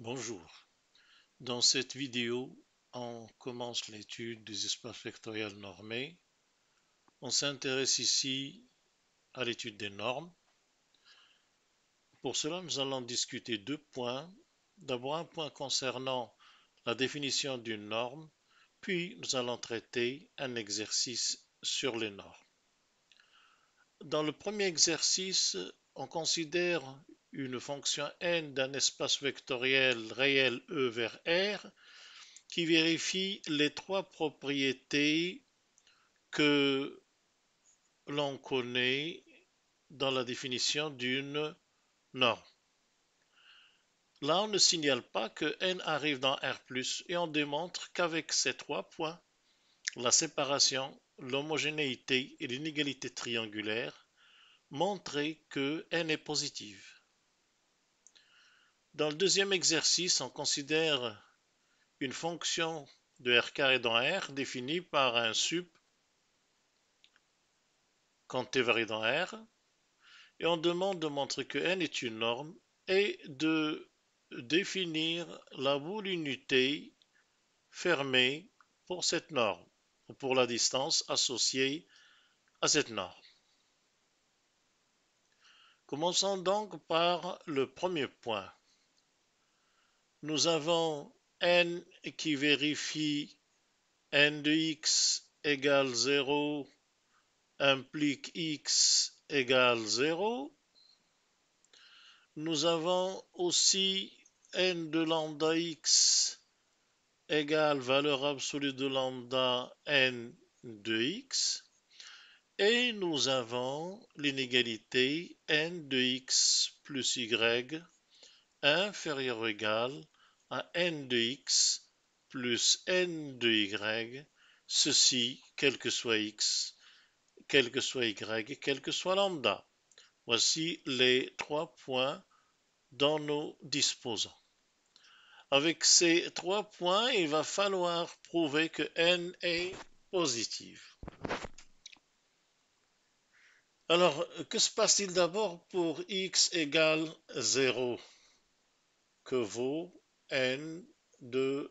Bonjour, dans cette vidéo, on commence l'étude des espaces vectoriels normés. On s'intéresse ici à l'étude des normes. Pour cela, nous allons discuter deux points. D'abord un point concernant la définition d'une norme, puis nous allons traiter un exercice sur les normes. Dans le premier exercice, on considère une fonction n d'un espace vectoriel réel E vers R qui vérifie les trois propriétés que l'on connaît dans la définition d'une norme. Là, on ne signale pas que n arrive dans R+, et on démontre qu'avec ces trois points, la séparation, l'homogénéité et l'inégalité triangulaire, montrent que n est positive. Dans le deuxième exercice, on considère une fonction de R carré dans R définie par un sup quand T varie dans R et on demande de montrer que N est une norme et de définir la boule unité fermée pour cette norme ou pour la distance associée à cette norme. Commençons donc par le premier point nous avons n qui vérifie n de x égale 0 implique x égale 0. Nous avons aussi n de lambda x égale valeur absolue de lambda n de x. Et nous avons l'inégalité n de x plus y inférieur ou égal à n de x plus n de y, ceci quel que soit x, quel que soit y, quel que soit lambda. Voici les trois points dont nous disposons. Avec ces trois points, il va falloir prouver que n est positive. Alors, que se passe-t-il d'abord pour x égale 0 Que vaut n de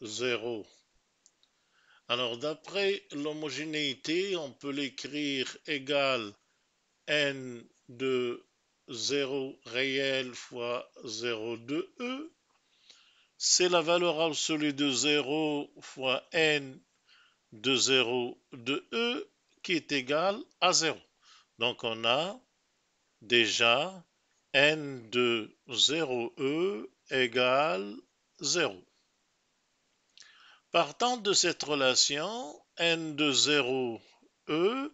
0. Alors d'après l'homogénéité, on peut l'écrire égal n de 0 réel fois 0 de E. C'est la valeur absolue de 0 fois n de 0 de E qui est égal à 0. Donc on a déjà n de 0E égale 0. Partant de cette relation, n de 0, e,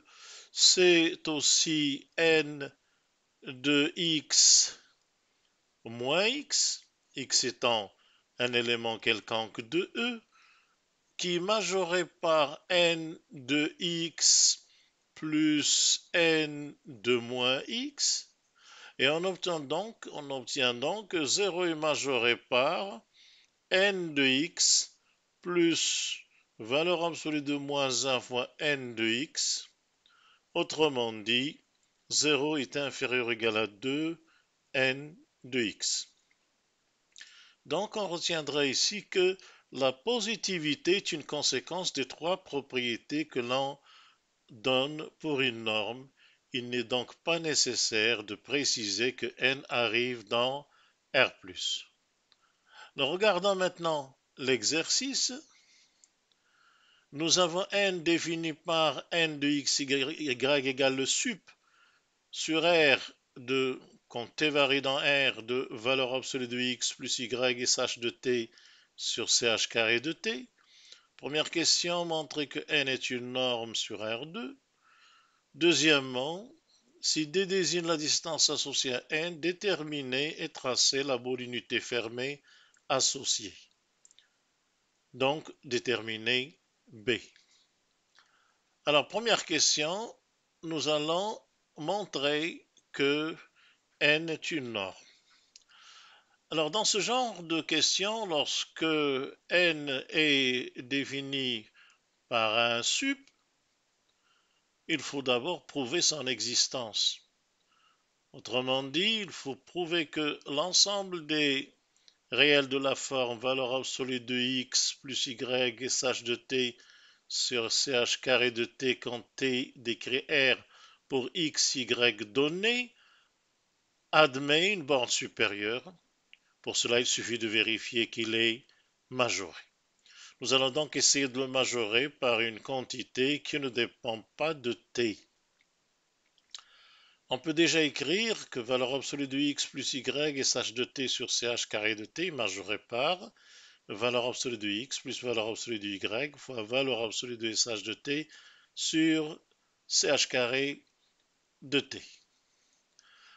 c'est aussi n de x moins x, x étant un élément quelconque de e, qui majoré par n de x plus n de moins x et on obtient donc, on obtient donc majoré par n de x plus valeur absolue de moins 1 fois n de x. Autrement dit, 0 est inférieur ou égal à 2 n de x. Donc on retiendra ici que la positivité est une conséquence des trois propriétés que l'on donne pour une norme il n'est donc pas nécessaire de préciser que n arrive dans R+. Nous regardons maintenant l'exercice. Nous avons n défini par n de x, y égale le sup sur R de, quand t varie dans R, de valeur absolue de x plus y et sh de t sur ch carré de t. Première question, montrer que n est une norme sur R2. Deuxièmement, si d désigne la distance associée à n, déterminer et tracer la boule unité fermée associée. Donc, déterminer B. Alors, première question, nous allons montrer que n est une norme. Alors, dans ce genre de question, lorsque n est défini par un sup, il faut d'abord prouver son existence. Autrement dit, il faut prouver que l'ensemble des réels de la forme valeur absolue de x plus y et sh de t sur ch carré de t quand t décrit r pour x, y donné admet une borne supérieure. Pour cela, il suffit de vérifier qu'il est majoré. Nous allons donc essayer de le majorer par une quantité qui ne dépend pas de t. On peut déjà écrire que valeur absolue de x plus y est h de t sur ch carré de t majoré par valeur absolue de x plus valeur absolue de y fois valeur absolue de sh de t sur ch carré de t.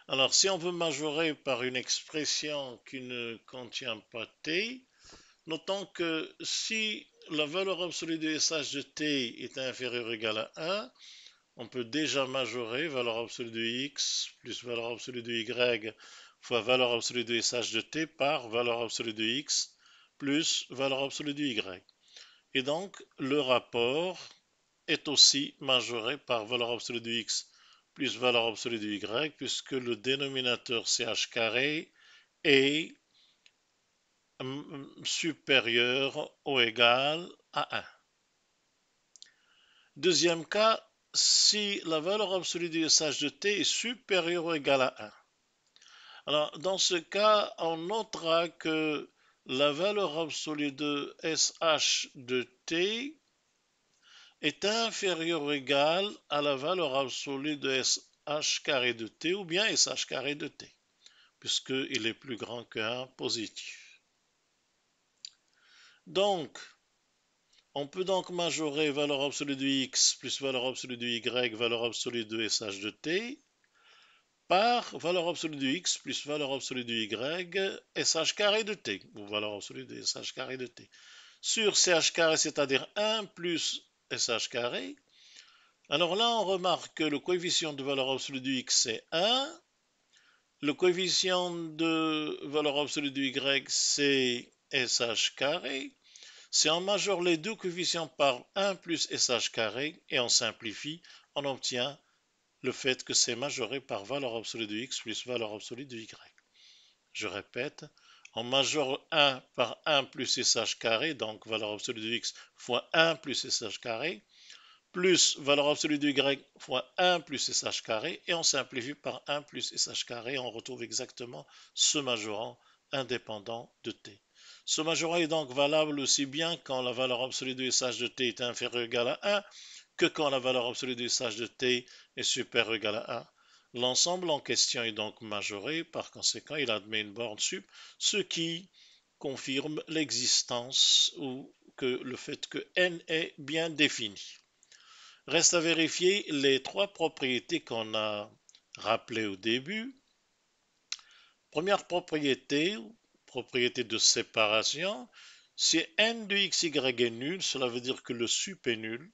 Alors si on veut majorer par une expression qui ne contient pas t, Notons que si la valeur absolue de SH de T est inférieure ou égale à 1, on peut déjà majorer valeur absolue de X plus valeur absolue de Y fois valeur absolue de SH de T par valeur absolue de X plus valeur absolue de Y. Et donc, le rapport est aussi majoré par valeur absolue de X plus valeur absolue de Y puisque le dénominateur CH carré est supérieur ou égal à 1. Deuxième cas, si la valeur absolue de SH de t est supérieure ou égale à 1. Alors, dans ce cas, on notera que la valeur absolue de SH de t est inférieure ou égale à la valeur absolue de SH carré de t ou bien SH carré de t, puisqu'il est plus grand que 1 positif. Donc, on peut donc majorer valeur absolue de x plus valeur absolue de y, valeur absolue de SH de t, par valeur absolue de x plus valeur absolue de y, SH carré de t, ou valeur absolue de SH carré de t, sur CH carré, c'est-à-dire 1 plus SH carré. Alors là, on remarque que le coefficient de valeur absolue de x, c'est 1. Le coefficient de valeur absolue de y, c'est SH carré. Si on majore les deux coefficients par 1 plus SH carré et on simplifie, on obtient le fait que c'est majoré par valeur absolue de x plus valeur absolue de y. Je répète, on majore 1 par 1 plus SH carré, donc valeur absolue de x fois 1 plus SH carré, plus valeur absolue de y fois 1 plus SH carré, et on simplifie par 1 plus SH carré, on retrouve exactement ce majorant indépendant de t. Ce majorat est donc valable aussi bien quand la valeur absolue du SH de t est inférieure ou égale à 1 que quand la valeur absolue du SH de t est supérieure ou égale à 1. L'ensemble en question est donc majoré, par conséquent il admet une borne sup, ce qui confirme l'existence ou que le fait que n est bien défini. Reste à vérifier les trois propriétés qu'on a rappelées au début. Première propriété, propriété de séparation, si n de x, y est nul, cela veut dire que le sup est nul.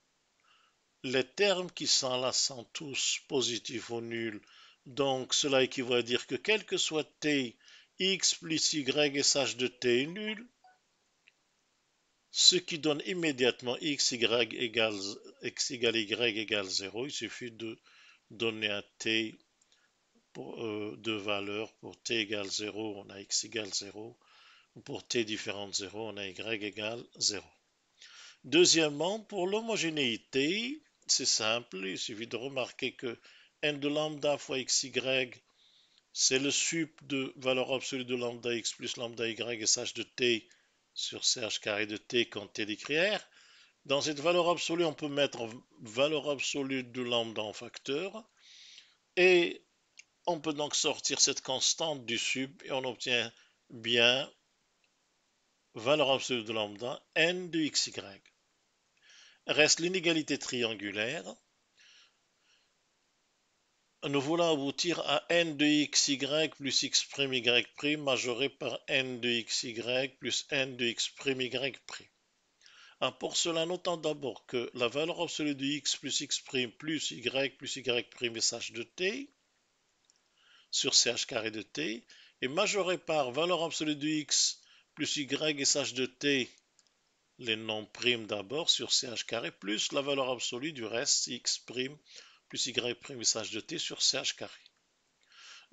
Les termes qui sont là sont tous positifs ou nuls. Donc cela équivaut à dire que quel que soit t, x plus y et h de t est nul. Ce qui donne immédiatement x, y égale, x y égale 0. Il suffit de donner à t pour, euh, de valeur pour t égale 0, on a x égale 0. Pour t différente 0, on a y égale 0. Deuxièmement, pour l'homogénéité, c'est simple, il suffit de remarquer que n de lambda fois xy, c'est le sup de valeur absolue de lambda x plus lambda y et sh de t sur ch carré de t quand t décrit r. Dans cette valeur absolue, on peut mettre valeur absolue de lambda en facteur. Et on peut donc sortir cette constante du sub et on obtient bien valeur absolue de lambda n de xy. Reste l'inégalité triangulaire. Nous voulons aboutir à n de xy plus x prime y prime majoré par n de xy plus n de x prime y prime. Ah, pour cela, notons d'abord que la valeur absolue de x plus x prime plus y plus y prime est h de t sur ch carré de t et majoré par valeur absolue de x plus y et de t, les noms primes d'abord sur ch carré plus la valeur absolue du reste x plus y prime et de t sur ch carré.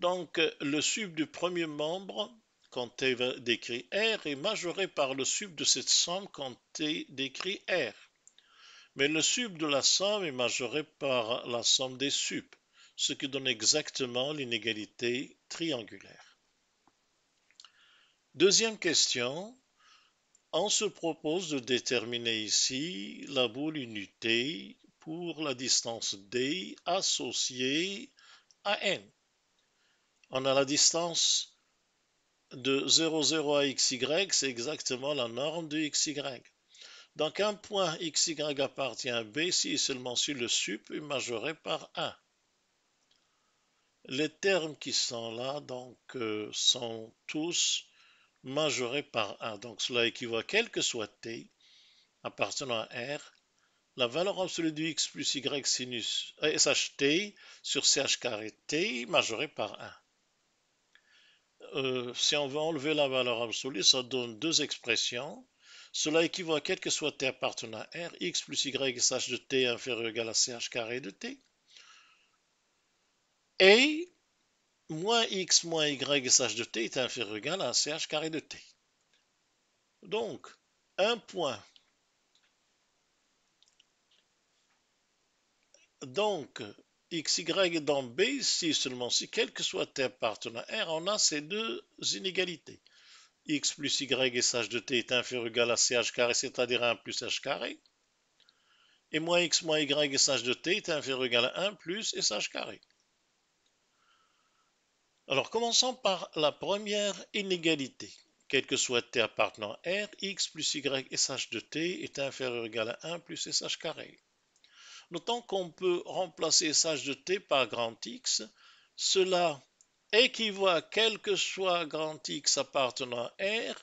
Donc le sub du premier membre quand t décrit R est majoré par le sub de cette somme quand t décrit R. Mais le sub de la somme est majoré par la somme des subs ce qui donne exactement l'inégalité triangulaire. Deuxième question, on se propose de déterminer ici la boule unité pour la distance D associée à N. On a la distance de 0,0 à xy, c'est exactement la norme de xy. Donc un point xy appartient à B si et seulement si le sup est majoré par 1. Les termes qui sont là donc euh, sont tous majorés par 1. Donc cela équivaut à quel que soit T appartenant à R, la valeur absolue du x plus y sinus euh, SHT sur CH carré T majoré par 1. Euh, si on veut enlever la valeur absolue, ça donne deux expressions. Cela équivaut à quel que soit t appartenant à R, x plus y sh de t inférieur ou égal à ch carré de t. Et moins x moins y h de t est inférieur ou égal à ch carré de t. Donc, un point. Donc, x, y dans B, si seulement si, quel que soit appartenant à R, on a ces deux inégalités. x plus y et h de t est inférieur ou égal à ch carré, c'est-à-dire 1 plus h carré. Et moins x moins y et h de t est inférieur ou égal à 1 plus h carré. Alors, commençons par la première inégalité. Quel que soit t appartenant à R, x plus y sh de t est inférieur ou égal à 1 plus sh carré. Notons qu'on peut remplacer sh de t par grand X. Cela équivaut à quel que soit grand X appartenant à R,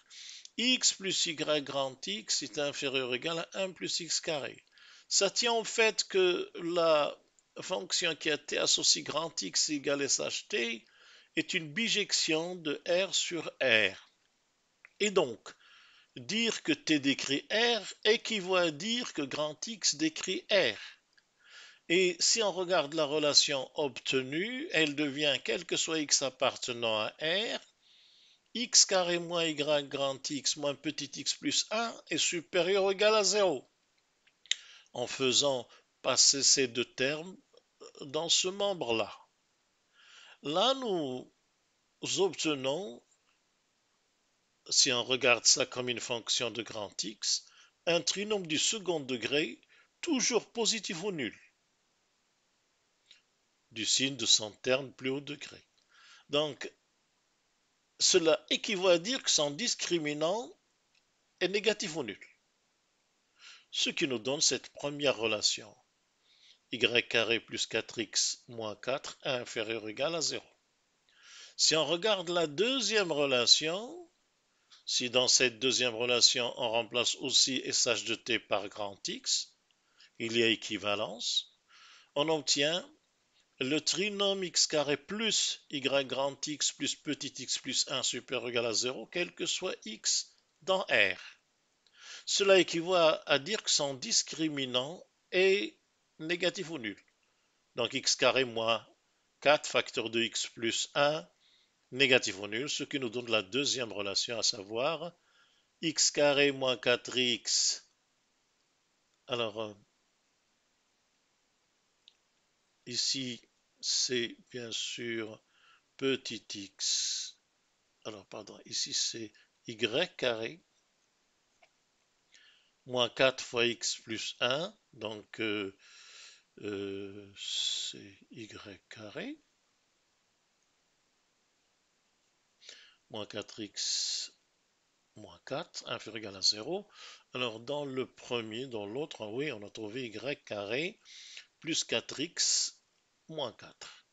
x plus y grand X est inférieur ou égal à 1 plus x carré. Ça tient au fait que la fonction qui a t associe grand X égale T, est une bijection de R sur R. Et donc, dire que T décrit R équivaut à dire que grand X décrit R. Et si on regarde la relation obtenue, elle devient, quel que soit X appartenant à R, X carré moins Y grand X moins petit x plus 1 est supérieur ou égal à 0. En faisant passer ces deux termes dans ce membre-là. Là, nous obtenons, si on regarde ça comme une fonction de grand X, un trinôme du second degré toujours positif ou nul, du signe de son terme plus haut degré. Donc, cela équivaut à dire que son discriminant est négatif ou nul. Ce qui nous donne cette première relation y carré plus 4x moins 4 est inférieur ou égal à 0. Si on regarde la deuxième relation, si dans cette deuxième relation on remplace aussi SH de t par grand X, il y a équivalence, on obtient le trinôme x carré plus y grand x plus petit x plus 1 supérieur ou égal à 0, quel que soit x dans R. Cela équivaut à dire que son discriminant est négatif ou nul. Donc x carré moins 4 facteur de x plus 1 négatif ou nul, ce qui nous donne la deuxième relation, à savoir x carré moins 4x. Alors, euh, ici, c'est bien sûr petit x. Alors, pardon, ici, c'est y carré moins 4 fois x plus 1. Donc, euh, euh, c'est y carré, moins 4x moins 4, inférieur égal à 0. Alors dans le premier, dans l'autre, ah oui, on a trouvé y carré plus 4x moins 4.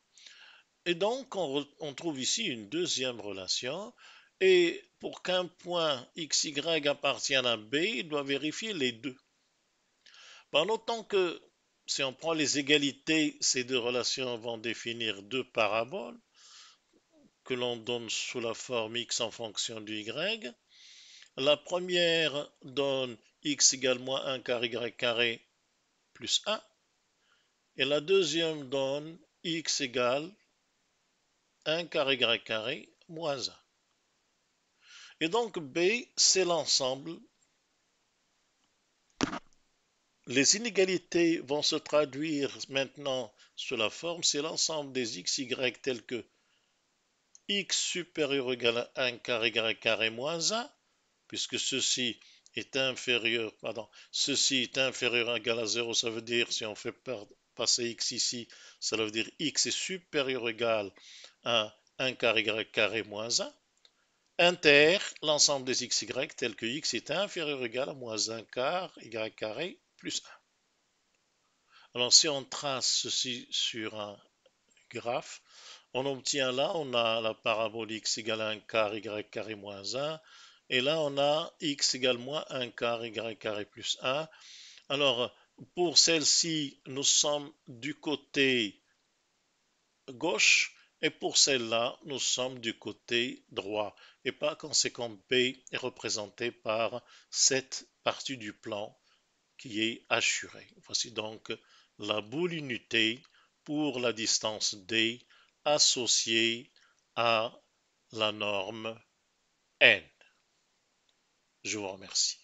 Et donc on, trouve ici une deuxième relation, et pour qu'un point x, y appartienne à B, il doit vérifier les deux. Pendant autant que si on prend les égalités, ces deux relations vont définir deux paraboles que l'on donne sous la forme x en fonction du y. La première donne x égale moins 1 carré y carré plus 1. Et la deuxième donne x égale 1 carré y carré moins 1. Et donc B, c'est l'ensemble les inégalités vont se traduire maintenant sous la forme, c'est l'ensemble des x, y tels que x supérieur ou égal à 1 carré y carré moins 1, puisque ceci est inférieur, pardon, ceci est inférieur ou égal à 0, ça veut dire, si on fait passer x ici, ça veut dire x est supérieur ou égal à 1 carré y carré moins 1, inter l'ensemble des x, y, tels que x est inférieur ou égal à moins 1 quart y carré alors si on trace ceci sur un graphe, on obtient là, on a la parabole x égale 1 quart, y carré moins 1, et là on a x égale moins 1 quart, y carré plus 1. Alors pour celle-ci, nous sommes du côté gauche, et pour celle-là, nous sommes du côté droit. Et par conséquent, P est représenté par cette partie du plan qui est Voici donc la boule unité pour la distance D associée à la norme N. Je vous remercie.